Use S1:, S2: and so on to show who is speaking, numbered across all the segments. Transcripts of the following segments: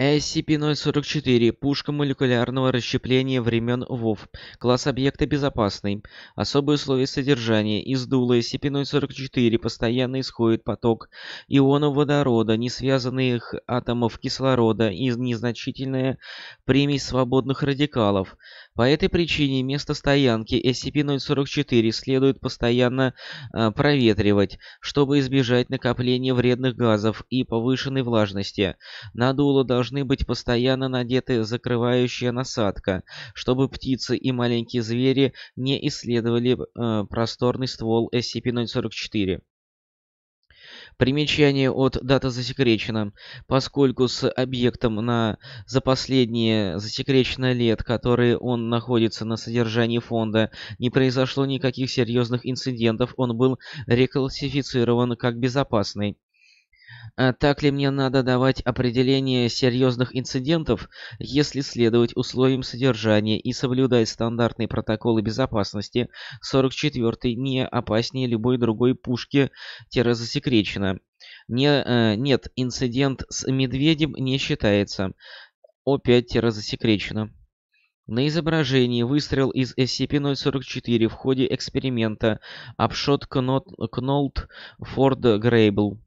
S1: SCP-044 э – пушка молекулярного расщепления времен ВОВ. Класс объекта безопасный. Особые условия содержания. Из дула SCP-044 э постоянно исходит поток ионов водорода, несвязанных атомов кислорода и незначительная примесь свободных радикалов. По этой причине место стоянки SCP-044 следует постоянно э, проветривать, чтобы избежать накопления вредных газов и повышенной влажности. На дуло должны быть постоянно надеты закрывающая насадка, чтобы птицы и маленькие звери не исследовали э, просторный ствол SCP-044. Примечание от дата засекречена. Поскольку с объектом на за последние засекречено лет, которые он находится на содержании фонда, не произошло никаких серьезных инцидентов, он был реклассифицирован как безопасный. А так ли мне надо давать определение серьезных инцидентов, если следовать условиям содержания и соблюдать стандартные протоколы безопасности, 44-й не опаснее любой другой пушки-засекречено. Не, э, нет, инцидент с медведем не считается. Опять 5 засекречено На изображении выстрел из SCP-044 в ходе эксперимента обшот Кнолт Форд Грейбл.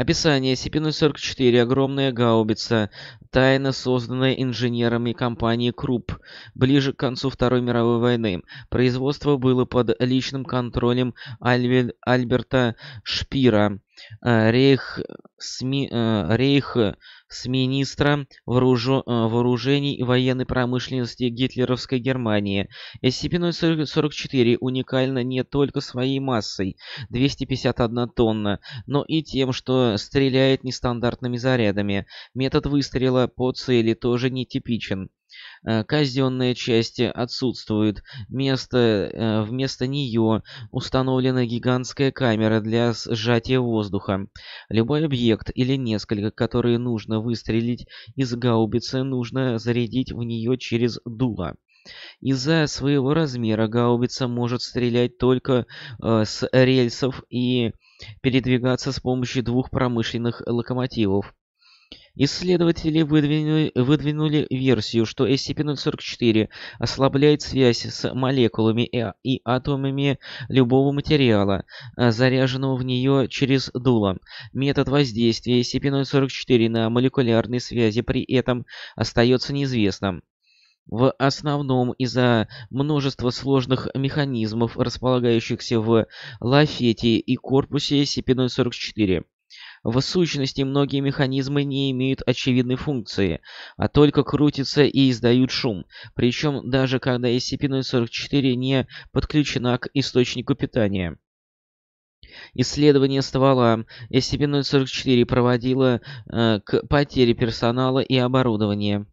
S1: Описание. Сипиной-44. Огромная гаубица, тайно созданная инженерами компании Круп ближе к концу Второй мировой войны. Производство было под личным контролем Альве... Альберта Шпира Э, рейх, СМИ, э, рейх с министра э, вооружений и военной промышленности гитлеровской Германии. SCP-044 уникальна не только своей массой, 251 тонна, но и тем, что стреляет нестандартными зарядами. Метод выстрела по цели тоже нетипичен. Э, казенная часть отсутствует. место, э, вместо нее установлена гигантская камера для сжатия воздуха. Любой объект или несколько, которые нужно выстрелить из гаубицы, нужно зарядить в нее через дуло. Из-за своего размера гаубица может стрелять только э, с рельсов и передвигаться с помощью двух промышленных локомотивов. Исследователи выдвинули, выдвинули версию, что SCP-044 ослабляет связь с молекулами и атомами любого материала, э, заряженного в нее через дуло. Метод воздействия SCP-044 на молекулярные связи при этом остается неизвестным. В основном из-за множества сложных механизмов, располагающихся в лафете и корпусе SCP-044. В сущности, многие механизмы не имеют очевидной функции, а только крутятся и издают шум. Причем даже когда SCP-044 не подключена к источнику питания. Исследование ствола SCP-044 проводило э, к потере персонала и оборудования.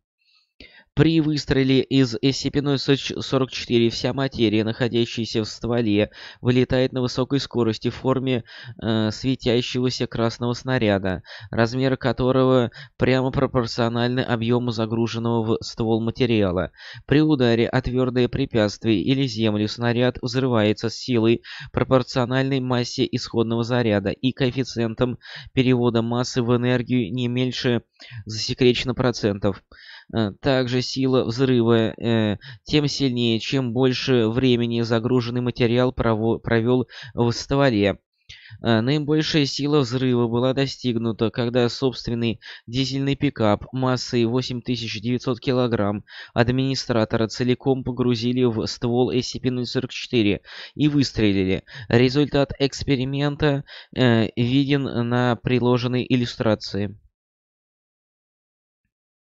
S1: При выстреле из SCP-044 вся материя, находящаяся в стволе, вылетает на высокой скорости в форме э, светящегося красного снаряда, размеры которого прямо пропорциональны объему загруженного в ствол материала. При ударе о твердое препятствие или землю снаряд взрывается с силой пропорциональной массе исходного заряда и коэффициентом перевода массы в энергию не меньше засекречено процентов. Э, также сила взрыва э, тем сильнее, чем больше времени загруженный материал провел в стволе. Э, наибольшая сила взрыва была достигнута, когда собственный дизельный пикап массой 8900 кг администратора целиком погрузили в ствол SCP-044 и выстрелили. Результат эксперимента э, виден на приложенной иллюстрации.